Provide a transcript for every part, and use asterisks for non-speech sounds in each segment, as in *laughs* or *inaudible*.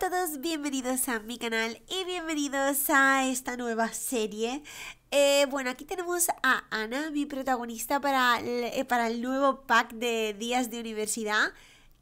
a todos, bienvenidos a mi canal y bienvenidos a esta nueva serie. Eh, bueno, aquí tenemos a Ana, mi protagonista para eh, para el nuevo pack de días de universidad,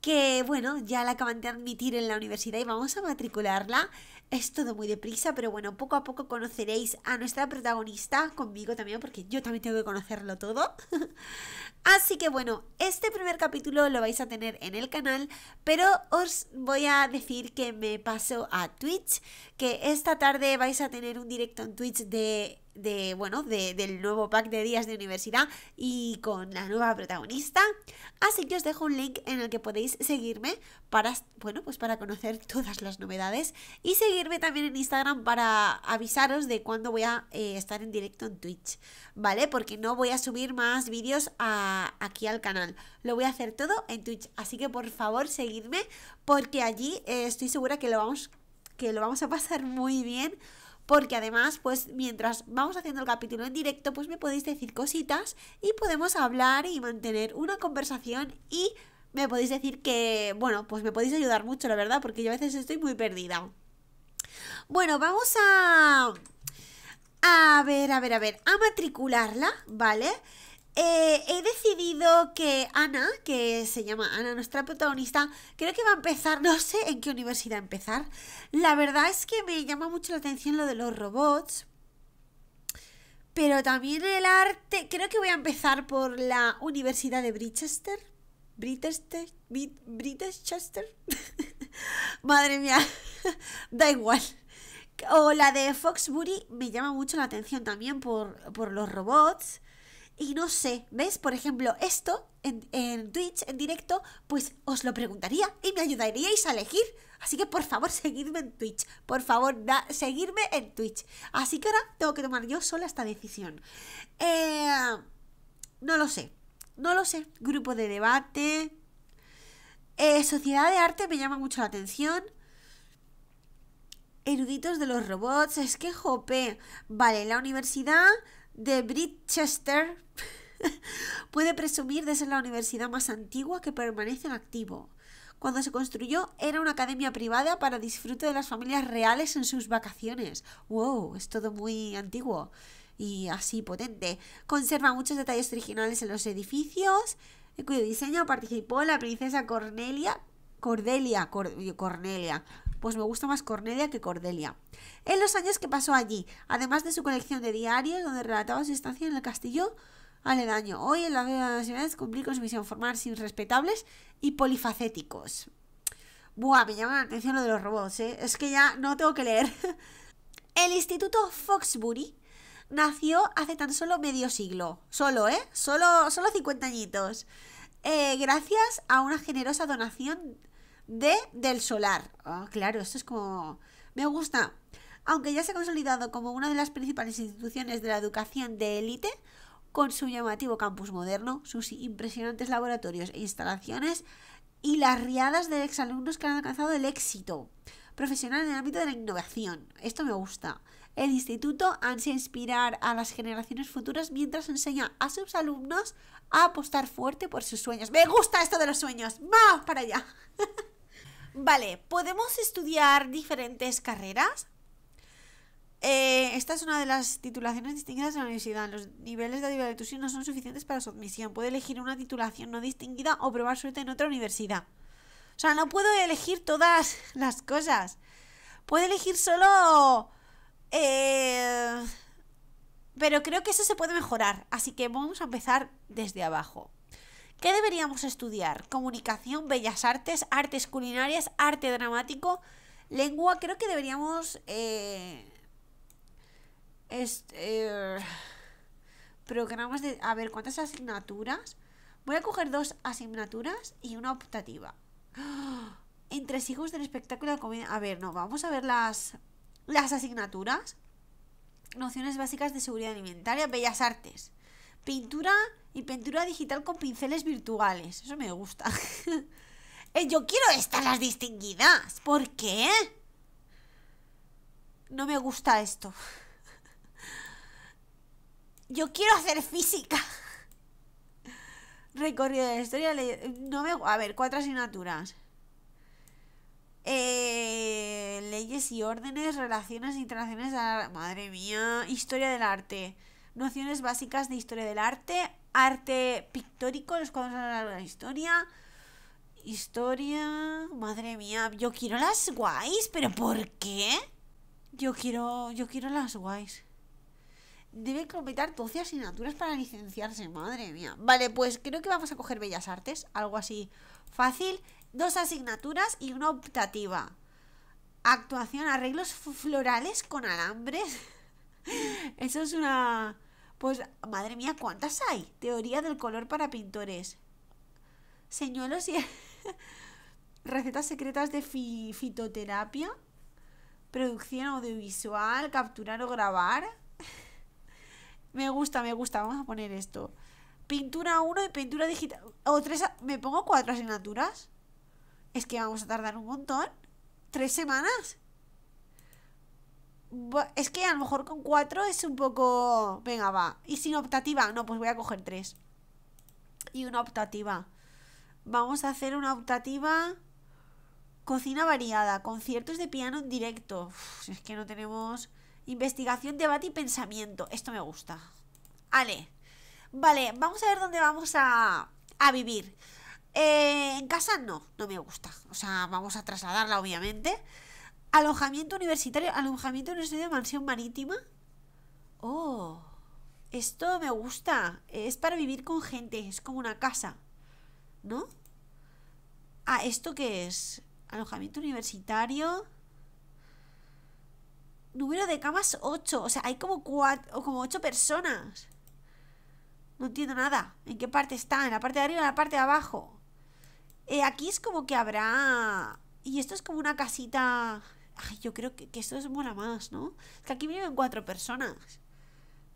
que bueno, ya la acaban de admitir en la universidad y vamos a matricularla. Es todo muy deprisa, pero bueno, poco a poco conoceréis a nuestra protagonista conmigo también, porque yo también tengo que conocerlo todo. *laughs* Así que bueno, este primer capítulo lo vais a tener en el canal, pero os voy a decir que me paso a Twitch, que esta tarde vais a tener un directo en Twitch de de, bueno, de, del nuevo pack de días de universidad y con la nueva protagonista. Así que os dejo un link en el que podéis seguirme para, bueno, pues para conocer *laughs* todas las novedades y seguirme también en Instagram para avisaros de cuándo voy a eh, estar en directo en Twitch, ¿vale? Porque no voy a subir más vídeos aquí al canal. Lo voy a hacer todo en Twitch, así que por favor seguidme porque allí eh, estoy segura que lo vamos que lo vamos a pasar muy bien porque además, pues mientras vamos haciendo el capítulo en directo, pues me podéis decir cositas y podemos hablar y mantener una conversación y me podéis decir que, bueno, pues me podéis ayudar mucho, la verdad, porque yo a veces estoy muy perdida. Bueno, vamos a... A ver, a ver, a ver, a matricularla, ¿vale? Eh, he decidido que Ana, que se llama Ana, nuestra protagonista, creo que va a empezar, no sé en qué universidad empezar. La verdad es que me llama mucho la atención lo de los robots. Pero también el arte. Creo que voy a empezar por la Universidad de brichester Britister, *laughs* Madre mía, *laughs* da igual. O la de Foxbury me llama mucho la atención también por, por los robots y no sé, ¿ves? Por ejemplo, esto en, Twitch, en directo, pues os lo preguntaría y me ayudaríais a elegir. Así que por favor, *laughs* seguidme en Twitch. Por favor, seguidme en Twitch. Así que ahora tengo que tomar yo sola esta decisión. Eh, no lo sé. No lo sé. Grupo de debate. Eh, sociedad de arte me llama mucho la atención. Eruditos de los robots. Es que jope. Vale, la universidad de Bridchester *laughs* puede presumir de ser la universidad más antigua que permanece en activo. Cuando se construyó era una academia privada para disfrute de las familias reales en sus vacaciones. ¡Wow! Es todo muy antiguo y así potente. Conserva muchos detalles originales en los edificios, en cuyo diseño participó la princesa Cornelia. Cordelia, Cornelia, pues me gusta más Cornelia que Cordelia. En los años que pasó allí, además de su colección de diarios donde relataba su estancia en el castillo aledaño, hoy en la vida Nacional cumplí con su misión formar sin respetables y polifacéticos. Buah, me llama la atención lo de los robots, ¿eh? Es que ya no tengo que leer. *laughs* El Instituto Foxbury nació hace tan solo medio siglo. Solo, ¿eh? Solo, solo 50 añitos. Eh, gracias a una generosa donación de del solar. Ah, claro, esto es como... Me gusta. Aunque ya se ha consolidado como una de las principales instituciones de la educación de élite, con su llamativo campus moderno, sus impresionantes laboratorios e instalaciones y las riadas de exalumnos que han alcanzado el éxito profesional en el ámbito de la innovación. Esto me gusta. El instituto ansia inspirar a las generaciones futuras mientras enseña a sus alumnos a apostar fuerte por sus sueños. Me gusta esto de los sueños. Vamos para allá. Vale, ¿podemos estudiar diferentes carreras? Eh, esta es una de las titulaciones distinguidas de la universidad. Los niveles de adivinación no son suficientes para su admisión. Puede elegir una titulación no distinguida o probar suerte en otra universidad. O sea, no puedo elegir todas las cosas. Puede elegir solo... Eh, pero creo que eso se puede mejorar. Así que vamos a empezar desde abajo. ¿Qué deberíamos estudiar? Comunicación, bellas artes, artes culinarias, arte dramático, lengua. Creo que deberíamos... este, programas de... A ver, ¿cuántas asignaturas? Voy a coger dos asignaturas y una optativa. *gasps* Entre hijos del espectáculo de comida. A ver, no, vamos a ver las, las asignaturas. Nociones básicas de seguridad alimentaria, bellas artes pintura y pintura digital con pinceles virtuales. Eso me gusta. *laughs* Eh, yo quiero estas las distinguidas. ¿Por qué? No me gusta esto. Yo quiero hacer física. Recorrido de la historia. No a ver, cuatro asignaturas. Eh, leyes y órdenes, relaciones interacciones Madre mía, historia del arte nociones básicas de historia del arte, arte pictórico, los cuadros a la historia, historia, madre mía, yo quiero las guays, pero ¿por qué? Yo quiero, yo quiero las guays. Debe completar 12 asignaturas para licenciarse, madre mía. Vale, pues creo que vamos a coger Bellas Artes, algo así fácil. Dos asignaturas y una optativa. Actuación, arreglos florales con alambres. *laughs* Eso es una pues, madre mía, ¿cuántas hay? Teoría del color para pintores. Señuelos y... *laughs* Recetas secretas de fitoterapia. Producción audiovisual, capturar o grabar. *laughs* me gusta, me gusta. Vamos a poner esto. Pintura 1 y pintura digital. O tres... ¿Me pongo cuatro asignaturas? Es que vamos a tardar un montón. ¿Tres semanas? es que a lo mejor con cuatro es un poco... Venga, va. Y sin optativa. No, pues voy a coger tres. Y una optativa. Vamos a hacer una optativa... Cocina variada, conciertos de piano en directo. es que no tenemos... Investigación, debate y pensamiento. Esto me gusta. Vale. Vale, vamos a ver dónde vamos a, a vivir. Eh, en casa no, no me gusta. O sea, vamos a trasladarla, obviamente. Alojamiento universitario, alojamiento universitario, mansión marítima. Oh, esto me gusta. Es para vivir con gente, es como una casa, ¿no? Ah, ¿esto qué es? Alojamiento universitario. Número de camas 8. O sea, hay como cuatro, o como 8 personas. No entiendo nada. ¿En qué parte está? ¿En la parte de arriba o en la parte de abajo? Eh, aquí es como que habrá... Y esto es como una casita... Ay, yo creo que, esto es mola más, ¿no? Es que aquí viven cuatro personas.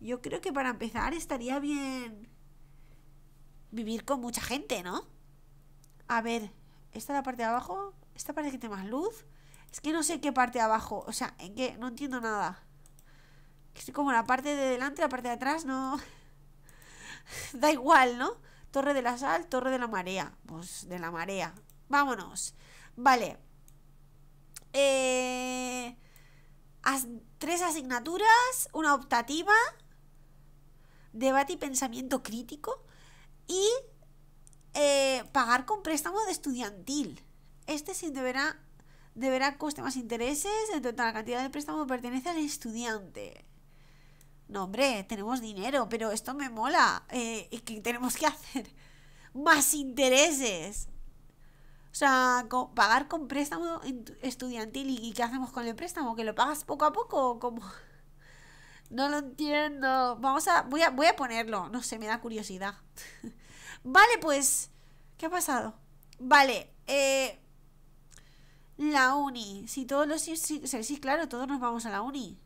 Yo creo que para empezar estaría bien vivir con mucha gente, ¿no? A ver, esta es la parte de abajo. Esta parte que tiene más luz. Es que no sé qué parte de abajo. O sea, en qué. No entiendo nada. Es como la parte de delante, la parte de atrás, no. *laughs* da igual, ¿no? Torre de la sal, torre de la marea. Pues de la marea. Vámonos. Vale. tres asignaturas, una optativa, debate y pensamiento crítico y eh, pagar con préstamo de estudiantil. Este sí deberá, deberá coste más intereses, en la cantidad de préstamo pertenece al estudiante. No, hombre, tenemos dinero, pero esto me mola. Eh, ¿Y qué tenemos que hacer? *laughs* Más intereses. O sea, pagar con préstamo estudiantil y, ¿qué hacemos con el préstamo? ¿Que lo pagas poco a poco? como *laughs* No lo entiendo. Vamos a voy, a... voy a ponerlo. No sé, me da curiosidad. *laughs* vale, pues... ¿Qué ha pasado? Vale, eh, La uni. Si todos los... Sí, sí, claro, todos nos vamos a la uni.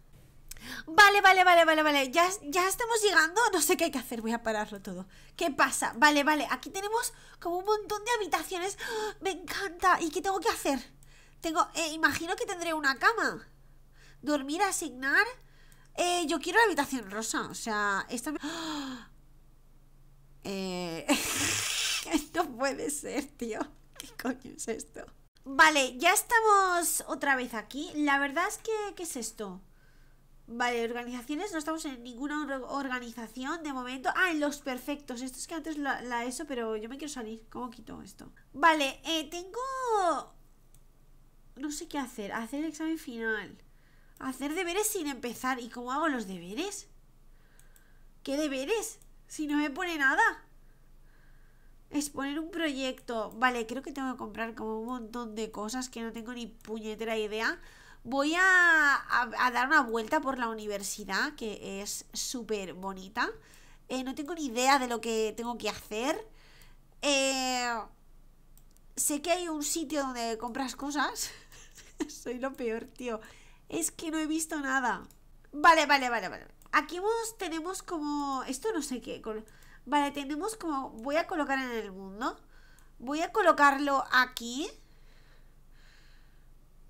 Vale, vale, vale, vale, vale. Ya, ya estamos llegando. No sé qué hay que hacer. Voy a pararlo todo. ¿Qué pasa? Vale, vale. Aquí tenemos como un montón de habitaciones. ¡Ah! me encanta. ¿Y qué tengo que hacer? Tengo. Eh, imagino que tendré una cama. Dormir, asignar. Eh, yo quiero la habitación rosa. O sea, esta. Esto ¡Ah! eh, *laughs* puede ser, tío. ¿Qué coño es esto? Vale, ya estamos otra vez aquí. La verdad es que, ¿qué es esto? Vale, organizaciones, no estamos en ninguna organización de momento. Ah, en los perfectos. Esto es que antes la, la eso, pero yo me quiero salir. ¿Cómo quito esto? Vale, eh, tengo... No sé qué hacer. Hacer el examen final. Hacer deberes sin empezar. ¿Y cómo hago los deberes? ¿Qué deberes? Si no me pone nada. Exponer un proyecto. Vale, creo que tengo que comprar como un montón de cosas que no tengo ni puñetera idea. Voy a, dar una vuelta por la universidad, que es súper bonita. Eh, no tengo ni idea de lo que tengo que hacer. Eh, sé que hay un sitio donde compras cosas. *laughs* Soy lo peor, tío. Es que no he visto nada. Vale, vale, vale, vale. Aquí tenemos como... Esto no sé qué. vale, tenemos como... Voy a colocar en el mundo. Voy a colocarlo aquí.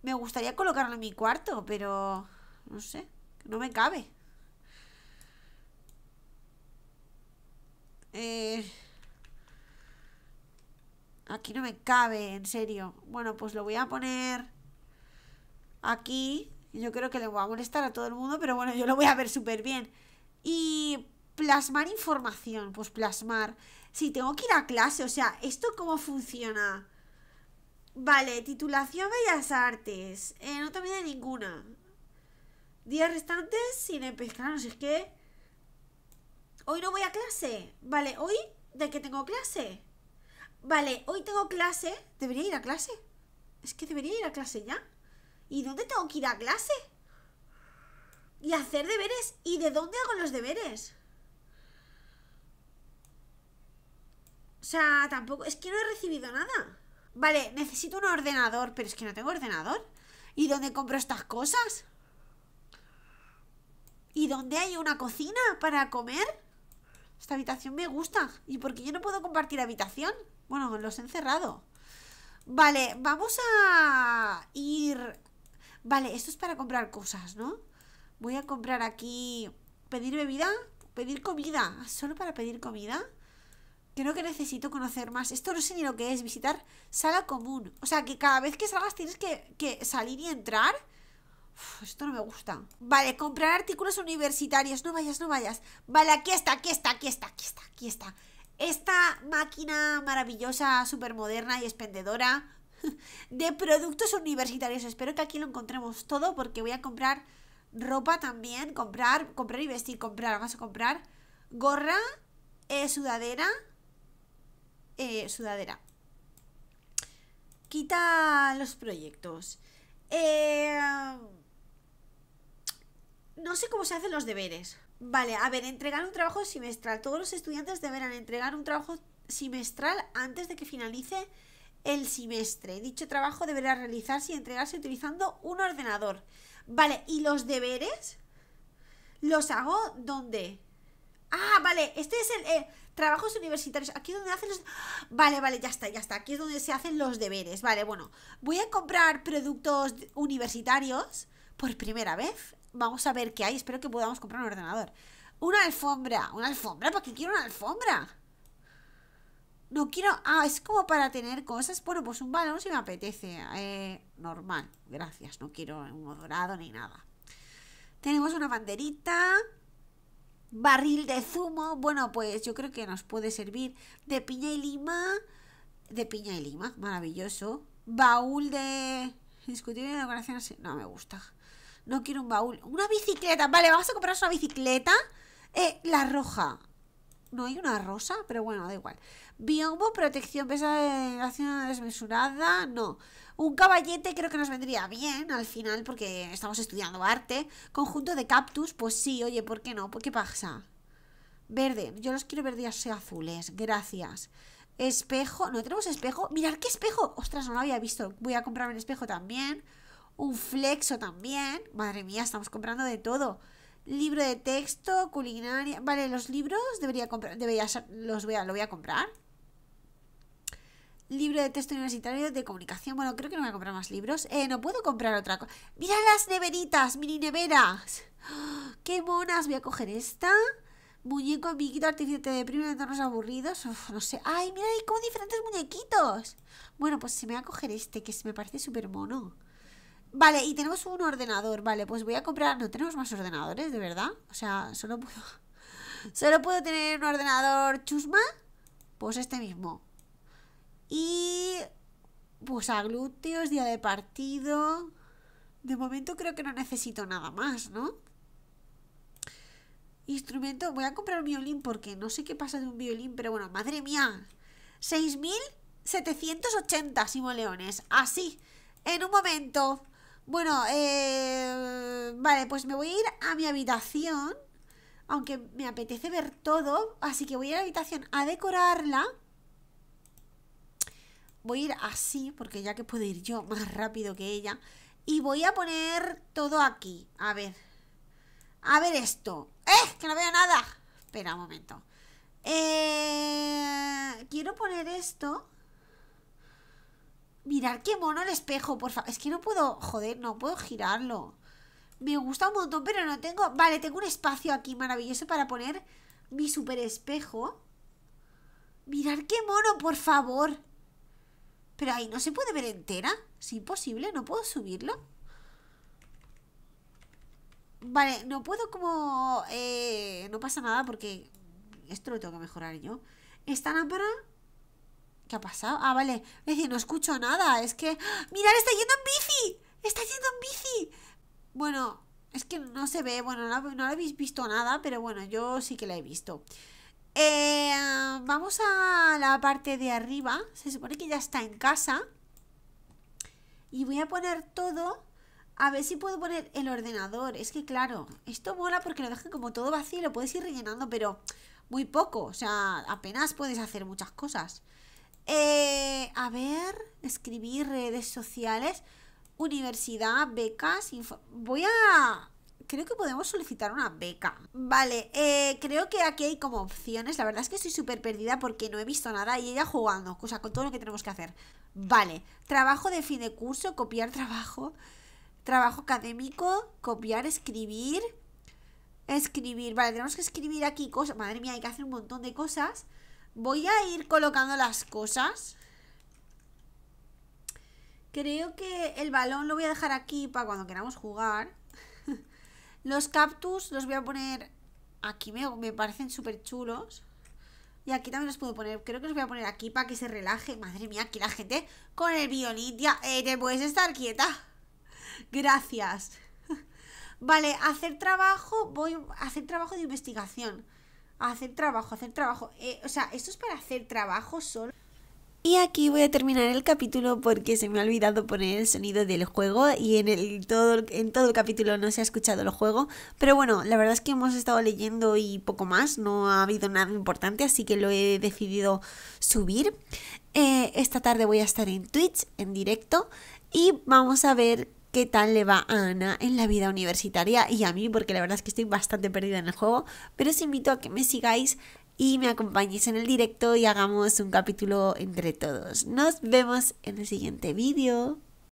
Me gustaría colocarlo en mi cuarto, pero... No sé, no me cabe. Eh, aquí no me cabe, en serio. Bueno, pues lo voy a poner aquí. Yo creo que le voy a molestar a todo el mundo, pero bueno, yo lo voy a ver súper bien. Y plasmar información, pues plasmar. Si tengo que ir a clase, o sea, ¿esto cómo funciona? Vale, titulación Bellas Artes. Eh, no te ninguna. Días restantes sin empezar. No sé, qué Hoy no voy a clase. Vale, hoy... ¿De qué tengo clase? Vale, hoy tengo clase. ¿Debería ir a clase? Es que debería ir a clase ya. ¿Y dónde tengo que ir a clase? Y hacer deberes. ¿Y de dónde hago los deberes? O sea, tampoco... Es que no he recibido nada. Vale, necesito un ordenador, pero es que no tengo ordenador. ¿Y dónde compro estas cosas? ¿Y dónde hay una cocina para comer? Esta habitación me gusta. ¿Y por qué yo no puedo compartir habitación? Bueno, los he encerrado. Vale, vamos a ir... Vale, esto es para comprar cosas, ¿no? Voy a comprar aquí... Pedir bebida, pedir comida. Solo para pedir comida. Creo que necesito conocer más. Esto no sé ni lo que es, visitar sala común. O sea, que cada vez que salgas tienes que, salir y entrar. esto no me gusta. Vale, comprar artículos universitarios. No vayas, no vayas. Vale, aquí está, aquí está, aquí está, aquí está, aquí está. Esta máquina maravillosa, súper moderna y expendedora *laughs* de productos universitarios. Espero que aquí lo encontremos todo porque voy a comprar ropa también. Comprar, comprar y vestir, comprar, vamos a comprar. Gorra, eh, sudadera, eh, sudadera. Quita los proyectos. Eh, no sé cómo se hacen los deberes. Vale, a ver, entregar un trabajo semestral. Todos los estudiantes deberán entregar un trabajo semestral antes de que finalice el semestre. Dicho trabajo deberá realizarse y entregarse utilizando un ordenador. Vale, ¿y los deberes? ¿Los hago dónde? Ah, vale, este es el... Eh, trabajos universitarios, aquí es donde hacen los... Vale, vale, ya está, ya está, aquí es donde se hacen los deberes, vale, bueno, voy a comprar productos universitarios por primera vez, vamos a ver qué hay, espero que podamos comprar un ordenador. Una alfombra, una alfombra, porque quiero una alfombra? No quiero... Ah, es como para tener cosas. Bueno, pues un balón si me apetece. Eh, normal, gracias. No quiero un dorado ni nada. Tenemos una banderita barril de zumo. Bueno, pues yo creo que nos puede servir de piña y lima. De piña y lima, maravilloso. Baúl de... Discutible así, No me gusta. No quiero un baúl. Una bicicleta. Vale, vamos a comprar una bicicleta. Eh, la roja. No hay una rosa, pero bueno, da igual protección pesa protección, acción desmesurada, no. Un caballete creo que nos vendría bien al final porque estamos estudiando arte. Conjunto de cactus, pues sí, oye, ¿por qué no? ¿Qué pasa? Verde, yo los quiero verdes y azules, gracias. Espejo, ¿no tenemos espejo? Mirad qué espejo. Ostras, no lo había visto. Voy a comprar un espejo también. Un flexo también. Madre mía, estamos comprando de todo libro de texto, culinaria. Vale, los libros debería comprar. Debería ser, los voy a, lo voy a comprar. Libro de texto universitario de comunicación. Bueno, creo que no voy a comprar más libros. Eh, no puedo comprar otra cosa. ¡Mira las neveritas! ¡Mini neveras! *gasps* ¡Qué monas! Voy a coger esta. Muñeco, amiguito, artificial de prima, entornos aburridos. no sé. ¡Ay, mira! Hay como diferentes muñequitos. Bueno, pues se me va a coger este, que se me parece súper mono. Vale, y tenemos un ordenador. Vale, pues voy a comprar. No tenemos más ordenadores, de verdad. O sea, solo puedo. *laughs* Solo puedo tener un ordenador chusma. Pues este mismo. Y pues a glúteos, día de partido. De momento creo que no necesito nada más, ¿no? Instrumento, voy a comprar un violín porque no sé qué pasa de un violín, pero bueno, madre mía. 6.780 simoleones, así, en un momento. Bueno, eh, vale, pues me voy a ir a mi habitación, aunque me apetece ver todo, así que voy a a la habitación a decorarla voy a ir así, porque ya que puedo ir yo más rápido que ella. Y voy a poner todo aquí. A ver. A ver esto. ¡Eh! Que no veo nada. Espera un momento. Eh, quiero poner esto. Mirad qué mono el espejo, por favor. Es que no puedo, joder, no puedo girarlo. Me gusta un montón, pero no tengo... Vale, tengo un espacio aquí maravilloso para poner mi super espejo. Mirad qué mono, por favor. Pero ahí no se puede ver entera. Es imposible, no puedo subirlo. Vale, no puedo como... Eh, no pasa nada porque esto lo tengo que mejorar yo. Esta lámpara... ¿Qué ha pasado? Ah, vale. Es que no escucho nada. Es que... ¡Ah! ¡Mirad, está yendo en bici! ¡Está yendo en bici! Bueno, es que no se ve. Bueno, no, no la habéis visto nada, pero bueno, yo sí que la he visto. Eh, vamos a la parte de arriba. Se supone que ya está en casa. Y voy a poner todo. A ver si puedo poner el ordenador. Es que claro, esto mola porque lo dejan como todo vacío. Lo puedes ir rellenando, pero muy poco. O sea, apenas puedes hacer muchas cosas. Eh, a ver, escribir redes sociales, universidad, becas, info... Voy a creo que podemos solicitar una beca. Vale, eh, creo que aquí hay como opciones. La verdad es que estoy súper perdida porque no he visto nada y ella jugando, o sea, con todo lo que tenemos que hacer. Vale, trabajo de fin de curso, copiar *laughs* trabajo, trabajo académico, copiar, escribir, escribir. Vale, tenemos que escribir aquí cosas. Madre mía, hay que hacer un montón de cosas. Voy a ir colocando las cosas. Creo que el balón lo voy a dejar aquí para cuando queramos jugar. Los cactus los voy a poner aquí, me, parecen súper chulos. Y aquí también los puedo poner, creo que los voy a poner aquí para que se relaje. Madre mía, aquí la gente con el violín, ya, eh, te puedes estar quieta. *laughs* Gracias. *laughs* Vale, hacer trabajo, voy a hacer trabajo de investigación. Hacer trabajo, hacer trabajo. Eh, o sea, esto es para hacer trabajo solo. Y aquí voy a terminar el capítulo porque se me ha olvidado poner el sonido del juego y en, el, todo, en todo el capítulo no se ha escuchado el juego. Pero bueno, la verdad es que hemos estado leyendo y poco más, no ha habido nada importante, así que lo he decidido subir. Eh, esta tarde voy a estar en Twitch, en directo, y vamos a ver qué tal le va a Ana en la vida universitaria y a mí, porque la verdad es que estoy bastante perdida en el juego. Pero os invito a que me sigáis y me acompañéis en el directo y hagamos un capítulo entre todos. Nos vemos en el siguiente vídeo.